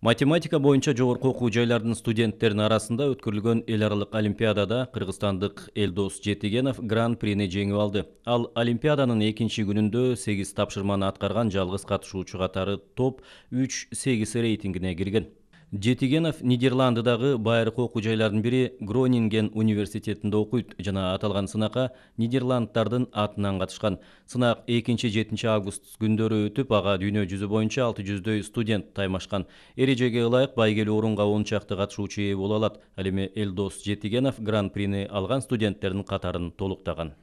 математика боюнча жогорку окуу жайларынын студенттеринин арасында өткөрүлгөн эл аралык олимпиадада кыргызстандык элдос жетигенов гран прини жеңип алды ал олимпиаданын экинчи күнүндө сегиз тапшырманы аткарган жалгыз катышуучу катары топ үч сегиз рейтингине кирген жетигенов Нидерландыдағы байыркы окуу жайлардын бири гронинген университетинде окуйт жана аталған сынакка Нидерландтардың атынан катышкан сынак экинчи жетинчи август күндөрү өтүп ага дүйнө жүзү боюнча алты жүздөй студент таймашкан эрежеге ылайык байгелүү орунга он чакты катышуучу ээ боло алат ал эми элдос жетигенов гран прини алган студенттердин катарын толуктаган